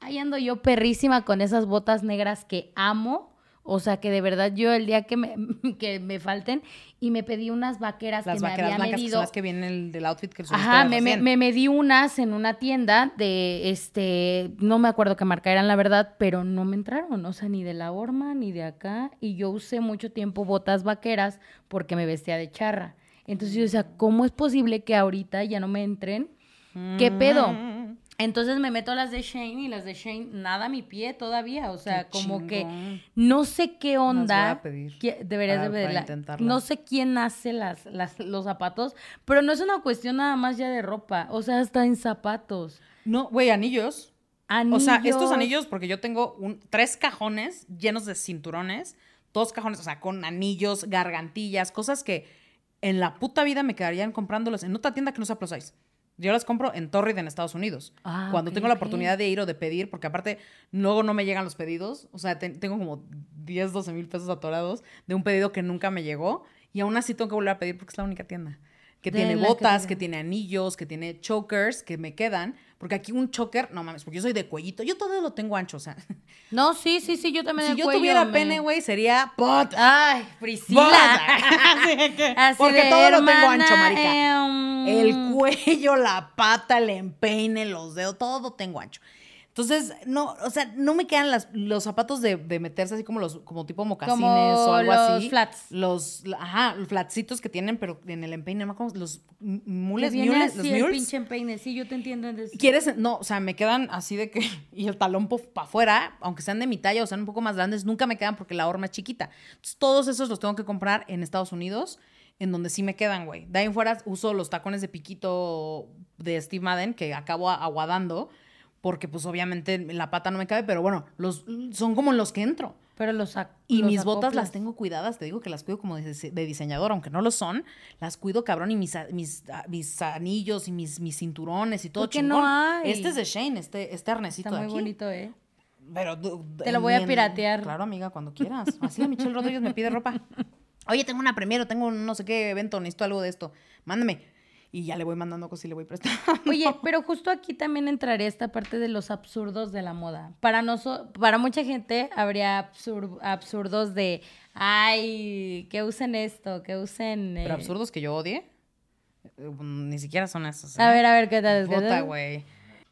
Ahí ando yo perrísima con esas botas negras que amo. O sea, que de verdad yo el día que me, que me falten y me pedí unas vaqueras que me había medido. Que son las que vienen del outfit que Ajá, me, me, me, medí unas en una tienda de, este, no me acuerdo qué marca eran la verdad, pero no me entraron, o sea, ni de la horma, ni de acá. Y yo usé mucho tiempo botas vaqueras porque me vestía de charra. Entonces yo decía, mm. ¿cómo es posible que ahorita ya no me entren? ¿Qué mm. pedo? Entonces me meto las de Shane y las de Shane, nada a mi pie todavía. O sea, como que no sé qué onda. Voy deberías de No sé quién hace las, los zapatos, pero no es una cuestión nada más ya de ropa. O sea, está en zapatos. No, güey, anillos. Anillos. O sea, estos anillos, porque yo tengo un, tres cajones llenos de cinturones, dos cajones, o sea, con anillos, gargantillas, cosas que en la puta vida me quedarían comprándolos en otra tienda que no se plus yo las compro en Torrid en Estados Unidos. Ah, cuando tengo la oportunidad de ir o de pedir, porque aparte luego no me llegan los pedidos. O sea, tengo como 10, 12 mil pesos atorados de un pedido que nunca me llegó. Y aún así tengo que volver a pedir porque es la única tienda que tiene botas, que tiene anillos, que tiene chokers que me quedan. Porque aquí un choker, no mames, porque yo soy de cuellito, yo todo lo tengo ancho, o sea. No, sí, sí, sí, yo también Si yo tuviera pene, güey, sería pot. Ay, Priscila. porque todo lo tengo ancho, marica. Em. El cuello, la pata, el empeine, los dedos, todo tengo ancho. Entonces, no, o sea, no me quedan las, los zapatos de, meterse así como los, como tipo mocasines o algo así. Los flats. Los, ajá, los flatsitos que tienen, pero en el empeine, más como los mules, mules, los pinche empeine, sí, yo te entiendo. ¿Quieres? No, o sea, me quedan así de que, y el talón para afuera, aunque sean de mi talla o sean un poco más grandes, nunca me quedan porque la horma es chiquita. Entonces, todos esos los tengo que comprar en Estados Unidos en donde sí me quedan, güey. De ahí en fuera uso los tacones de piquito de Steve Madden que acabo aguadando porque pues obviamente la pata no me cabe, pero bueno, los, son como los que entro. Pero los Y mis botas las tengo cuidadas, te digo que las cuido como de, diseñador, aunque no lo son, las cuido cabrón y mis, mis, mis anillos y mis, mis cinturones y todo porque no hay. Este es de Shane, este, este arnecito Está muy bonito, ¿eh? Pero te lo voy a piratear. Claro, amiga, cuando quieras. Así a Michelle Rodríguez me pide ropa. Oye, tengo una premiere, tengo un no sé qué evento, necesito algo de esto. Mándame y ya le voy mandando cosas y le voy prestando. Oye, pero justo aquí también entraré esta parte de los absurdos de la moda. Para, nosotros, para mucha gente habría absurdos de, ay, que usen esto, que usen... Eh, ¿Pero absurdos que yo odie? Ni siquiera son esos. A ¿eh? ver, a ver, ¿qué tal? güey.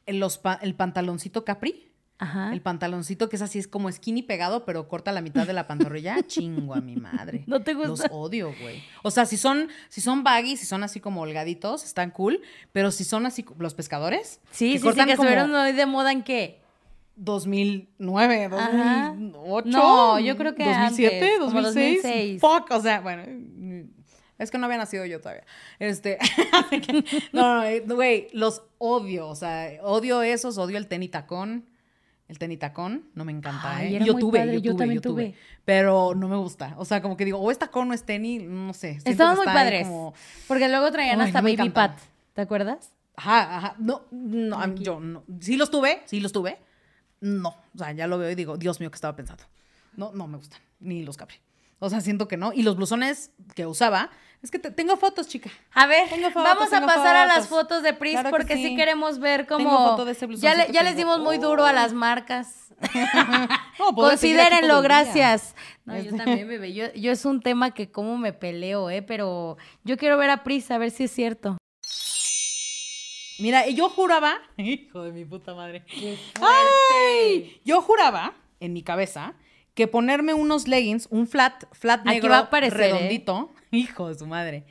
el pantaloncito capri Ajá. El pantaloncito que es así, es como skinny pegado, pero corta la mitad de la pantorrilla. Chingo a mi madre. No te gusta. Los odio, güey. O sea, si son, si son baggy, si son así como holgaditos, están cool. Pero si son así, los pescadores. Sí, sí, sí, que estuvieron hoy de moda en qué? 2009, 2008. No, yo creo que 2007, 2006, 2006. Fuck, o sea, bueno, mm, es que no había nacido yo todavía. Este, no, no, güey, los odio, o sea, odio esos, odio el tenis tacón. El tenitacón, no me encanta. ¿eh? yo, tuve, yo, tuve, Pero no me gusta. O sea, como que digo, o es tacón o es tenis, no sé. Estaban muy padres. Porque luego traían hasta baby pat. ¿Te acuerdas? Ajá, ajá. No, no, yo no. Sí los tuve, sí los tuve. No. O sea, ya lo veo y digo, Dios mío, ¿qué estaba pensando? No, no me gustan. Ni los capri. O sea, siento que no. Y los blusones que usaba, es que tengo fotos, chica. A ver, Tengo fotos, vamos a pasar a las fotos de Pris porque sí. queremos ver cómo. ya, ya les dimos muy duro a las marcas. no, pues, Considérenlo, gracias. No, yo también, bebé. Yo, es un tema que cómo me peleo, ¿eh? Pero yo quiero ver a Pris a ver si es cierto. Mira, yo juraba. Hijo de mi puta madre. ¡Ay! Yo juraba en mi cabeza que ponerme unos leggings, un flat, flat negro ¿eh? redondito. Hijo de su madre.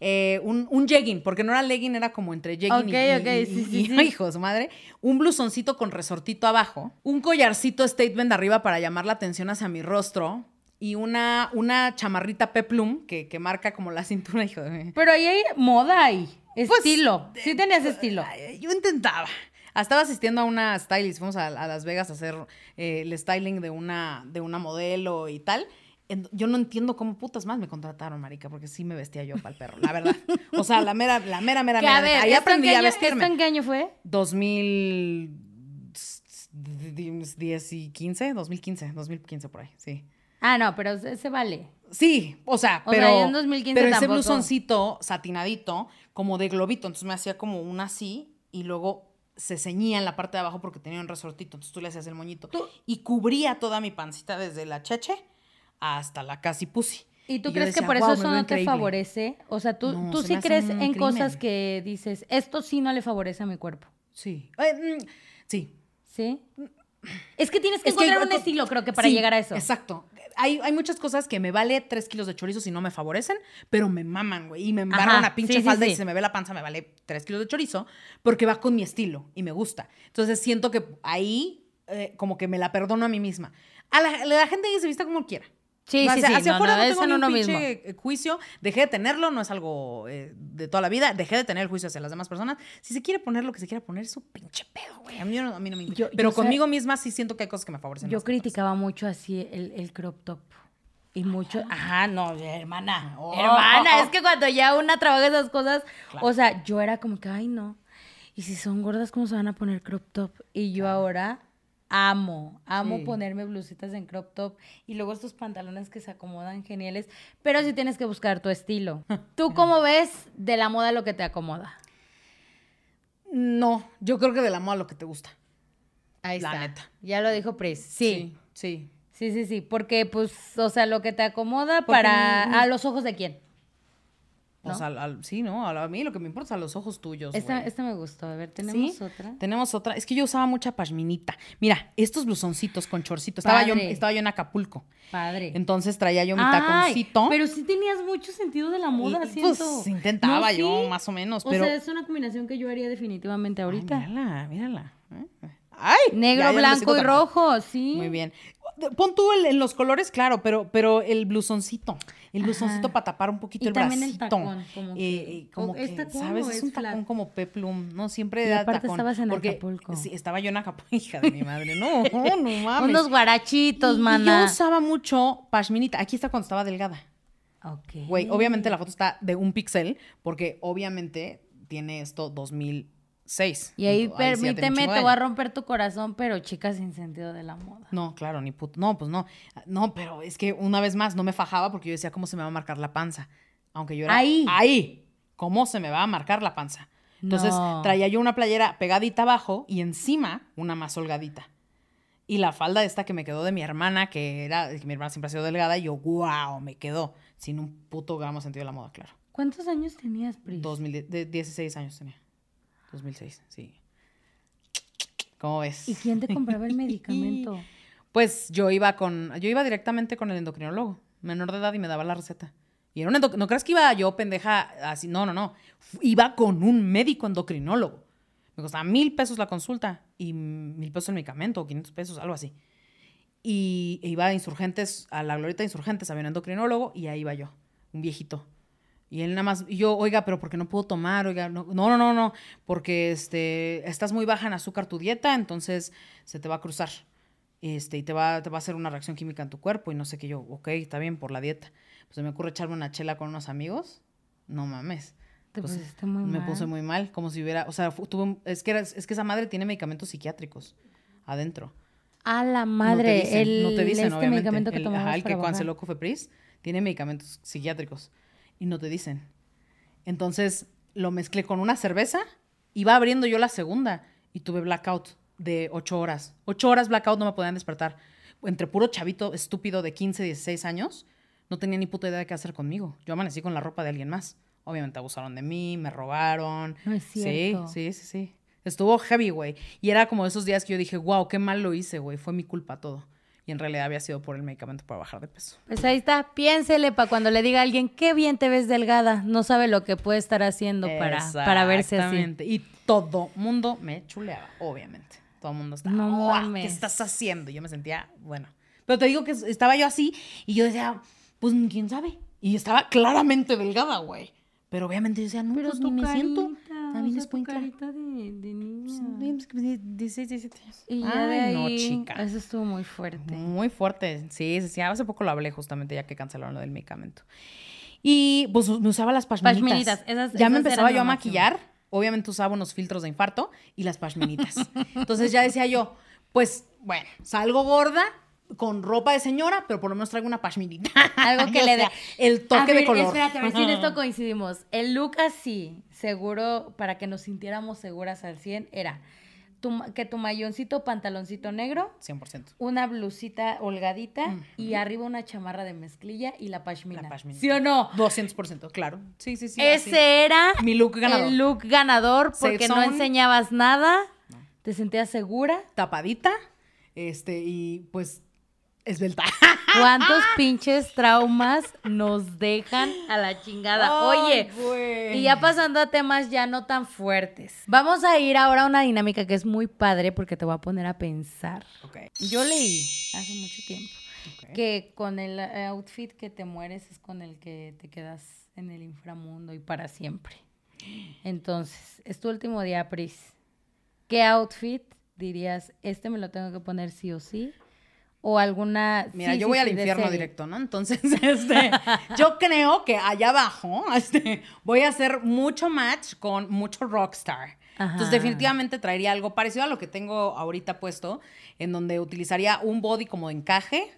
Eh, un, un jegging, porque no era legging, era como entre jegging y, sí, sí, hijo de su madre. Un blusoncito con resortito abajo, un collarcito statement arriba para llamar la atención hacia mi rostro y una, una chamarrita peplum que, que marca como la cintura, hijo de mí. Pero ahí hay moda ahí, pues, estilo. si sí tenías pues, estilo. Yo intentaba. Estaba asistiendo a una stylist, fuimos a, Las Vegas a hacer eh, el styling de una, de una modelo y tal. Yo no entiendo cómo putas más me contrataron, marica, porque sí me vestía yo para el perro, la verdad. O sea, la mera, la mera, mera, mera. ahí aprendí a vestirme. en qué año fue? 2010 y 15, 2015, 2015 por ahí, sí. Ah, no, pero ese vale. Sí, o sea, pero, pero ese blusoncito satinadito, como de globito, entonces me hacía como una así y luego se ceñía en la parte de abajo porque tenía un resortito, entonces tú le hacías el moñito. Y cubría toda mi pancita desde la cheche hasta la casi pussy. ¿Y tú crees que por eso eso no te favorece? O sea, tú, tú sí crees en cosas que dices, esto sí no le favorece a mi cuerpo. Sí. Eh, mm, sí. ¿Sí? Es que tienes que encontrar un estilo, creo que, para llegar a eso. Exacto hay, muchas cosas que me vale tres kilos de chorizo si no me favorecen, pero me maman, güey. Y me embarra una pinche falda y se me ve la panza, me vale tres kilos de chorizo, porque va con mi estilo y me gusta. Entonces siento que ahí eh, como que me la perdono a mí misma. A la, gente dice se vista como quiera. Sí, sí, sí. Hacia no, tengo juicio. Dejé de tenerlo, no es algo eh, de toda la vida. Dejé de tener el juicio hacia las demás personas. Si se quiere poner lo que se quiera poner, es su pinche pedo, güey. A mí no, me importa. Pero conmigo misma sí siento que hay cosas que me favorecen. Yo criticaba mucho así el, crop top. Y mucho, ah. ajá, no, hermana, oh. hermana, es que cuando ya una trabaja esas cosas, o sea, yo era como que, ay, no, y si son gordas, ¿cómo se van a poner crop top? Y yo ahora Amo, amo ponerme blusitas en crop top y luego estos pantalones que se acomodan geniales, pero sí tienes que buscar tu estilo. ¿Tú cómo ves de la moda lo que te acomoda? No, yo creo que de la moda lo que te gusta. Ahí está. Neta. Ya lo dijo Pris. Sí. sí. Sí. Sí, sí, porque pues, o sea, lo que te acomoda para... ¿A los ojos de quién? O Pues al, sí, ¿no? A, mí lo que me importa son los ojos tuyos. Esta, esta me gustó. A ver, tenemos otra. Tenemos otra. Es que yo usaba mucha Pasminita. Mira, estos blusoncitos con chorcito. Estaba yo, estaba yo en Acapulco. Padre. Entonces traía yo mi taconcito. Pero sí tenías mucho sentido de la moda, pues, siento. Pues intentaba yo, más o menos. Pero... O sea, es una combinación que yo haría definitivamente ahorita. mírala, mírala. ¡Ay! Negro, blanco y rojo, sí. Muy bien pon tú los colores, claro, pero, pero el blusoncito. El blusoncito para tapar un poquito y el también El tacón, como eh, que, eh, ¿sabes? Es, un tacón como peplum, ¿no? Siempre da tacón. estabas en porque, Acapulco. Sí, estaba yo en Acapulco, hija de mi madre. No, no mames. Unos guarachitos, y, mana. yo usaba mucho pashminita. Aquí está cuando estaba delgada. Ok. Güey, obviamente la foto está de un píxel, porque obviamente tiene esto 2000 seis. Y ahí, permíteme, te voy a romper tu corazón, pero chica sin sentido de la moda. No, claro, ni puto. No, pues no. No, pero es que una vez más no me fajaba porque yo decía cómo se me va a marcar la panza. Aunque yo era. Ahí. Ahí. ¿Cómo se me va a marcar la panza? Entonces traía yo una playera pegadita abajo y encima una más holgadita. Y la falda esta que me quedó de mi hermana, que era. Que mi hermana siempre ha sido delgada, y yo, wow, me quedó. Sin un puto gramo sentido de la moda, claro. ¿Cuántos años tenías, Pris? 16 años tenía. 2006, sí. ¿Cómo ves? ¿Y quién te compraba el medicamento? pues yo iba con, yo iba directamente con el endocrinólogo, menor de edad, y me daba la receta. Y era un no crees que iba yo pendeja así, no, no, no. Iba con un médico endocrinólogo. Me costaba mil pesos la consulta y mil pesos el medicamento, o 500 pesos, algo así. Y e iba a insurgentes, a la glorieta de insurgentes, había un endocrinólogo y ahí iba yo, un viejito. Y él nada más, yo, oiga, pero porque no puedo tomar, oiga, no, no, no, no, porque este, estás muy baja en azúcar tu dieta, entonces se te va a cruzar. Este, y te va, te va a hacer una reacción química en tu cuerpo y no sé qué yo, ok, está bien por la dieta. Pues se me ocurre echarme una chela con unos amigos, no mames. Te me puse muy mal, como si hubiera, o sea, tuve, es, que es que esa madre tiene medicamentos psiquiátricos adentro. A la madre, no te dicen, el, este medicamento que el, ajá, el que loco tiene medicamentos psiquiátricos y no te dicen. Entonces lo mezclé con una cerveza, y va abriendo yo la segunda y tuve blackout de ocho horas. Ocho horas blackout no me podían despertar. Entre puro chavito estúpido de 15, 16 años, no tenía ni puta idea de qué hacer conmigo. Yo amanecí con la ropa de alguien más. Obviamente abusaron de mí, me robaron. Sí, sí, sí, sí. Estuvo heavy, güey. Y era como esos días que yo dije, wow, qué mal lo hice, güey. Fue mi culpa todo y en realidad había sido por el medicamento para bajar de peso. Pues ahí está, piénsele para cuando le diga a alguien, qué bien te ves delgada, no sabe lo que puede estar haciendo para, para verse así. Y todo mundo me chuleaba, obviamente. Todo mundo estaba, no ¿qué estás haciendo? Yo me sentía, bueno. Pero te digo que estaba yo así y yo decía, pues quién sabe. Y estaba claramente delgada, güey. Pero obviamente yo decía, no, pero pues, me siento. Ah, También es carita de, de niña. 16, 17 años. Y ya Ay, de no, chica. Eso estuvo muy fuerte. Muy fuerte. Sí, sí, Hace poco lo hablé justamente ya que cancelaron lo del medicamento. Y pues me usaba las pasminitas ya me empezaba yo a maquillar. Obviamente usaba unos filtros de infarto y las pasminitas Entonces ya decía yo, pues bueno, salgo gorda, con ropa de señora, pero por lo menos traigo una pashminita. Algo que le dé el toque de color. Espérate, a ver si en esto coincidimos. El look así, seguro, para que nos sintiéramos seguras al 100, era que tu mayoncito, pantaloncito negro. 100%. Una blusita holgadita y arriba una chamarra de mezclilla y la pashmina. La pashmina. ¿Sí o no? 200%, claro. Sí, sí, sí. Ese era mi look ganador. El look ganador porque no enseñabas nada, te sentías segura. Tapadita. Este, y pues esbelta. ¿Cuántos pinches traumas nos dejan a la chingada? Oye, y ya pasando a temas ya no tan fuertes. Vamos a ir ahora a una dinámica que es muy padre porque te voy a poner a pensar. Yo leí hace mucho tiempo que con el eh, outfit que te mueres es con el que te quedas en el inframundo y para siempre. Entonces, es tu último día, Pris. ¿Qué outfit dirías, este me lo tengo que poner sí o sí? o alguna... Mira, yo voy al infierno directo, ¿no? Entonces, este, yo creo que allá abajo este, voy a hacer mucho match con mucho rockstar. Entonces, definitivamente traería algo parecido a lo que tengo ahorita puesto, en donde utilizaría un body como de encaje,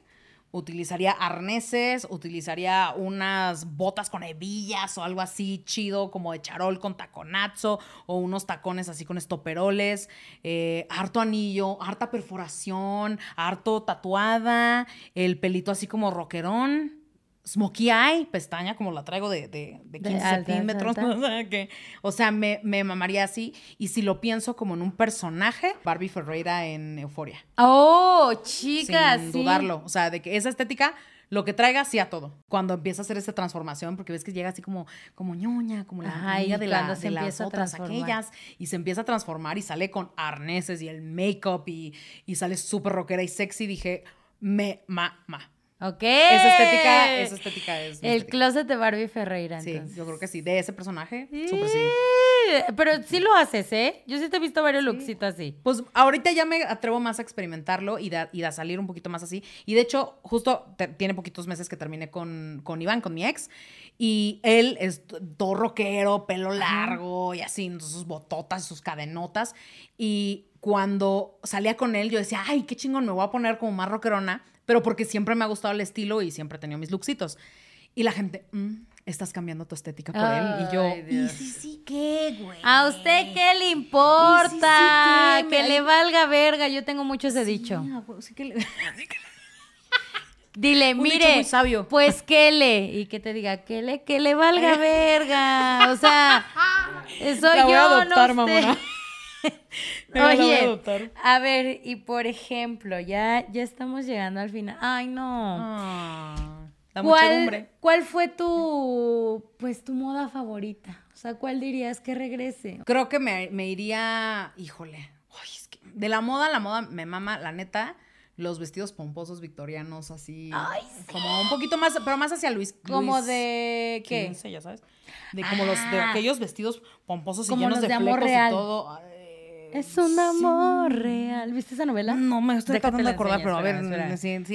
utilizaría arneses, utilizaría unas botas con hebillas o algo así chido, como de charol con taconazo, o unos tacones así con estoperoles, eh, harto anillo, harta perforación, harto tatuada, el pelito así como roquerón. Smokey Eye, pestaña como la traigo de, de, 15 centímetros. o sea, me, me, mamaría así. Y si lo pienso como en un personaje, Barbie Ferreira en Euforia. ¡Oh, chicas! Sin dudarlo. O sea, de que esa estética lo que traiga sí a todo. Cuando empieza a hacer esa transformación, porque ves que llega así como, como ñoña, como la amiga de, se de las otras aquellas, y se empieza a transformar y sale con arneses y el make-up y, y sale súper rockera y sexy, dije, me mamá Ok. Es estética, es estética. el closet de Barbie Ferreira. Entonces. Sí, yo creo que sí. De ese personaje, súper sí. Pero sí lo haces, ¿eh? Yo sí te he visto varios sí. así. Pues ahorita ya me atrevo más a experimentarlo y, a salir un poquito más así. Y de hecho, justo tiene poquitos meses que terminé con, con Iván, con mi ex. Y él es todo rockero, pelo largo y así, sus bototas, sus cadenotas. Y cuando salía con él, yo decía, ay, qué chingón, me voy a poner como más rockerona pero porque siempre me ha gustado el estilo y siempre he tenido mis luxitos Y la gente, mm, estás cambiando tu estética por él. Y yo, ¿y sí, sí, qué, güey? ¿A usted qué le importa? que le valga verga. Yo tengo mucho ese dicho. Dile, mire, pues que le, y que te diga, que le, que le valga verga. O sea, soy yo, no usted. Oye, a, ver, y por ejemplo, ya, ya estamos llegando al final. Ay, no. la ah, ¿Cuál, ¿Cuál fue tu, pues, tu moda favorita? O sea, ¿cuál dirías que regrese? Creo que me, iría, híjole, Ay, es que de la moda, la moda me mama, la neta los vestidos pomposos victorianos así Ay, como un poquito más pero más hacia Luis como de qué ya sabes de como los de ah. aquellos vestidos pomposos y llenos de, y es un amor real. ¿Viste esa novela? No, me estoy tratando de acordar, pero a ver,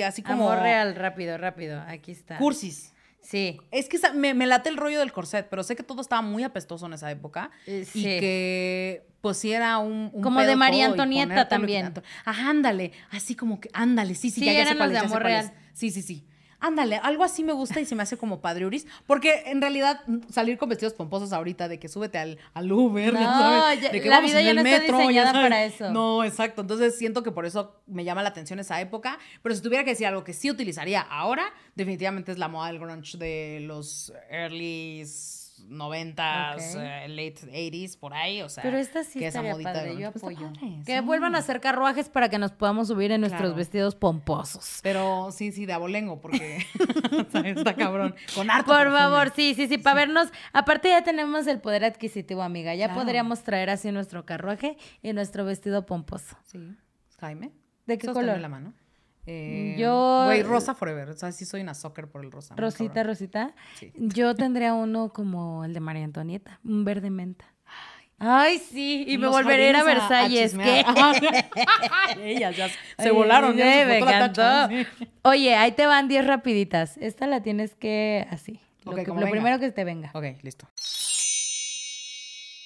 así como... Amor real, rápido, rápido. Aquí está. Cursis. Sí. Es que me, late el rollo del corset, pero sé que todo estaba muy apestoso en esa época. Eh, sí. Y que pues era un... como de María Antonieta también. Ajá, ándale. Así como que, ándale, sí, sí, sí ya, ya de amor real. Sí, sí, sí. Ándale, algo así me gusta y se me hace como padre Uris, porque en realidad mm, salir con vestidos pomposos ahorita de que súbete al, al Uber, de que la vamos vida en el metro, está diseñada para eso. No, exacto. Entonces siento que por eso me llama la atención esa época, pero si tuviera que decir algo que sí utilizaría ahora, definitivamente es la moda del grunge de los early noventas 90 eh, late 80s, por ahí, o sea. Pero esta sí que yo pues, apoyo. que vuelvan a hacer carruajes para que nos podamos subir en nuestros vestidos pomposos. Pero sí, sí, de abolengo, porque está cabrón. Con harto Por favor, sí, sí, sí, para vernos. Aparte ya tenemos el poder adquisitivo, amiga. Ya podríamos traer así nuestro carruaje y nuestro vestido pomposo. Sí. Jaime. ¿De qué color? la mano. Eh, yo. Güey, eh, rosa forever. O sea, sí soy una soccer por el rosa. Rosita, Rosita. Yo tendría uno como el de María Antonieta, un verde menta. Ay, sí, y me volveré a Versalles. A Ellas ya se volaron. ¿eh? Oye, ahí te van 10 rapiditas. Esta la tienes que así. lo, primero que te venga. Ok, listo.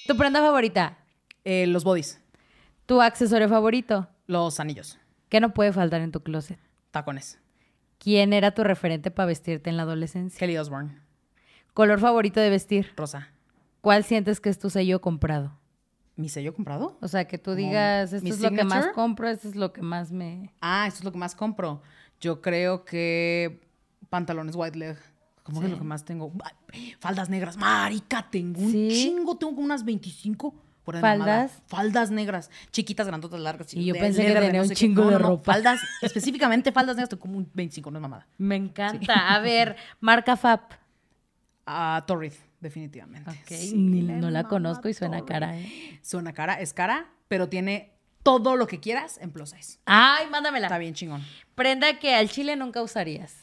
¿Tu prenda favorita? los bodies. ¿Tu accesorio favorito? Los anillos. ¿Qué no puede faltar en tu closet? Tacones. ¿Quién era tu referente para vestirte en la adolescencia? Kelly Osbourne. ¿Color favorito de vestir? Rosa. ¿Cuál sientes que es tu sello comprado? ¿Mi sello comprado? O sea, que tú digas, esto es lo que más compro, esto es lo que más me... Ah, esto es lo que más compro. Yo creo que pantalones white leg. Como que es lo que más tengo? Faldas negras. Marica, tengo un chingo. Tengo como unas 25 faldas. Faldas negras, chiquitas, grandotas, largas. Y yo pensé que tenía un chingo de ropa. faldas, específicamente faldas negras, como un 25, no es mamada. Me encanta. A ver, marca FAP. a Torrid, definitivamente. no la conozco y suena cara. ¿eh? Suena cara, es cara, pero tiene todo lo que quieras en plus size. Ay, mándamela. Está bien chingón. Prenda que al chile nunca usarías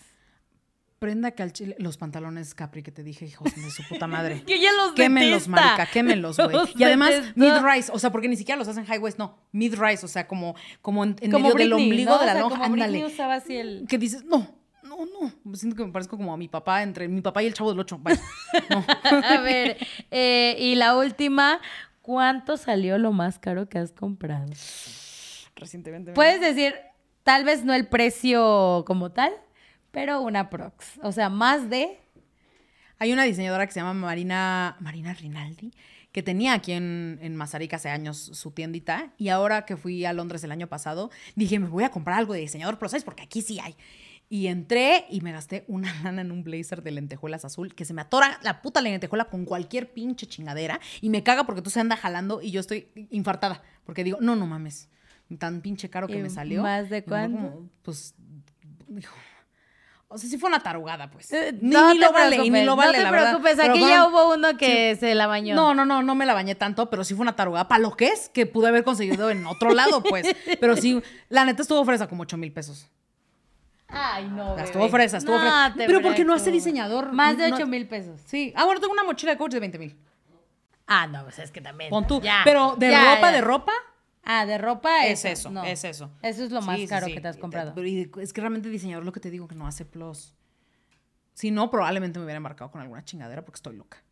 prenda que al Los pantalones Capri que te dije, hijos de su puta madre. que ya los Quémenlos, Quémelos, marica, quémenlos, güey. Y además, mid-rise, o sea, porque ni siquiera los hacen high waist, no. Mid-rise, o sea, como, como en, en medio del ombligo de la o sea, lonja. Ándale. Usaba así el... Que dices, no, no, no. Siento que me parezco como a mi papá, entre mi papá y el chavo del 8. a ver, eh, y la última, ¿cuánto salió lo más caro que has comprado? Recientemente. Puedes decir, tal vez no el precio como tal, pero una prox. O sea, más de... Hay una diseñadora que se llama Marina, Marina Rinaldi, que tenía aquí en, en hace años su tiendita. Y ahora que fui a Londres el año pasado, dije, me voy a comprar algo de diseñador pro, ¿sabes? Porque aquí sí hay. Y entré y me gasté una lana en un blazer de lentejuelas azul que se me atora la puta lentejuela con cualquier pinche chingadera y me caga porque tú se anda jalando y yo estoy infartada porque digo, no, no mames, tan pinche caro que me em, salió. ¿Más de cuánto? pues, o sea, sí fue una tarugada, pues. Eh, ni, lo vale, ni, lo vale, no te preocupes, aquí ya hubo uno que se la bañó. No, no, no, no me la bañé tanto, pero sí fue una tarugada para lo que es, que pude haber conseguido en otro lado, pues. Pero sí, la neta estuvo fresa como 8 mil pesos. Ay, no. Ah, estuvo fresa, estuvo fresa. Pero porque no hace diseñador. Más de 8 mil pesos. Sí. Ah, bueno, tengo una mochila de coach de 20 mil. Ah, no, pues es que también. Pon tú. pero de ropa, de ropa, Ah, de ropa es eso. Es eso. Eso es lo más caro que te has comprado. es que realmente el diseñador lo que te digo que no hace plus. Si no, probablemente me hubiera marcado con alguna chingadera porque estoy loca.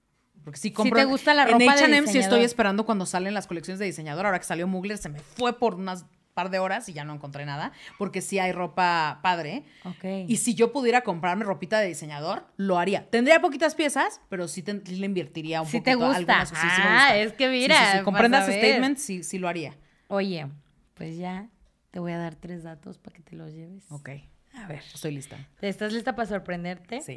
Porque si compro. Si te gusta la ropa. En HM si estoy esperando cuando salen las colecciones de diseñador. Ahora que salió Mugler, se me fue por unas par de horas y ya no encontré nada, porque si hay ropa padre. Y si yo pudiera comprarme ropita de diseñador, lo haría. Tendría poquitas piezas, pero sí le invertiría un poco. poquito. Si te ah, gusta. es que mira. Si comprendas statement, sí lo haría. Oye, pues ya te voy a dar tres datos para que te los lleves. Ok. A ver. Estoy lista. ¿Estás lista para sorprenderte? Sí.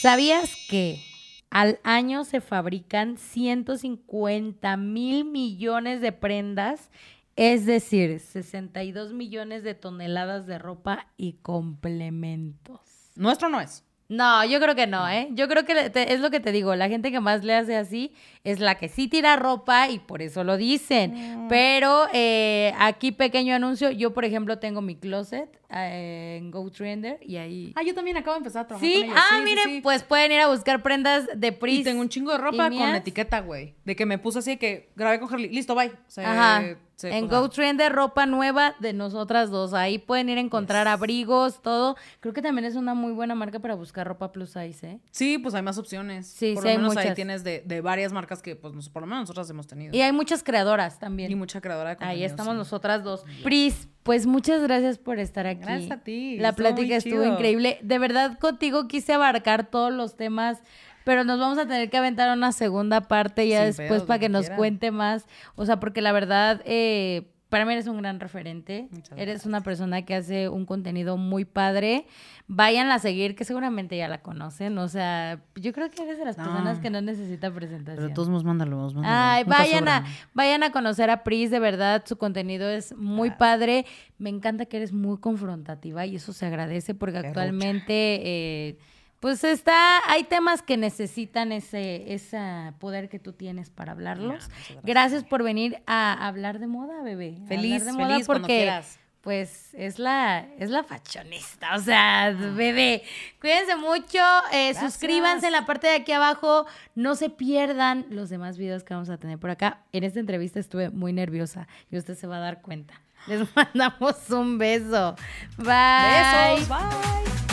¿Sabías que al año se fabrican 150 mil millones de prendas, es decir, 62 millones de toneladas de ropa y complementos. Nuestro no es. No, yo creo que no, ¿eh? Yo creo que es lo que te digo, la gente que más le hace así es la que sí tira ropa y por eso lo dicen. Mm. Pero eh, aquí pequeño anuncio, yo por ejemplo tengo mi closet eh, en GoTrender y ahí... Ah, yo también acabo de empezar a trabajar. Sí, ah, miren, pues pueden ir a buscar prendas de Pris. Y tengo un chingo de ropa con etiqueta, güey. De que me puse así que grabé con Harley, listo, bye. Ajá. en pues, GoTrender, ropa nueva de nosotras dos. Ahí pueden ir a encontrar abrigos, todo. Creo que también es una muy buena marca para buscar ropa plus size, ¿eh? Sí, pues hay más opciones. Sí, por lo menos ahí tienes de, de varias marcas que, pues, por lo menos nosotras hemos tenido. Y hay muchas creadoras también. Y mucha creadora de Ahí estamos nosotras dos. Pris, pues muchas gracias por estar aquí. Gracias a ti. La plática estuvo increíble. De verdad, contigo quise abarcar todos los temas pero nos vamos a tener que aventar una segunda parte ya después para que nos cuente más, o sea, porque la verdad, eh, para mí eres un gran referente. Eres una persona que hace un contenido muy padre. Vayan a seguir, que seguramente ya la conocen. O sea, yo creo que eres de las personas que no necesita presentación. Pero todos modos, mándalos, mándalos. Ay, vayan a, vayan a conocer a Pris, de verdad. Su contenido es muy ah. padre. Me encanta que eres muy confrontativa y eso se agradece porque actualmente eh, pues está, hay temas que necesitan ese, ese poder que tú tienes para hablarlos. gracias. por venir a hablar de moda, bebé. Feliz, de feliz porque pues es la, es la fachonista, o sea, ah. bebé. Cuídense mucho, eh, suscríbanse en la parte de aquí abajo, no se pierdan los demás videos que vamos a tener por acá. En esta entrevista estuve muy nerviosa y usted se va a dar cuenta. Les mandamos un beso. Bye. Besos, bye.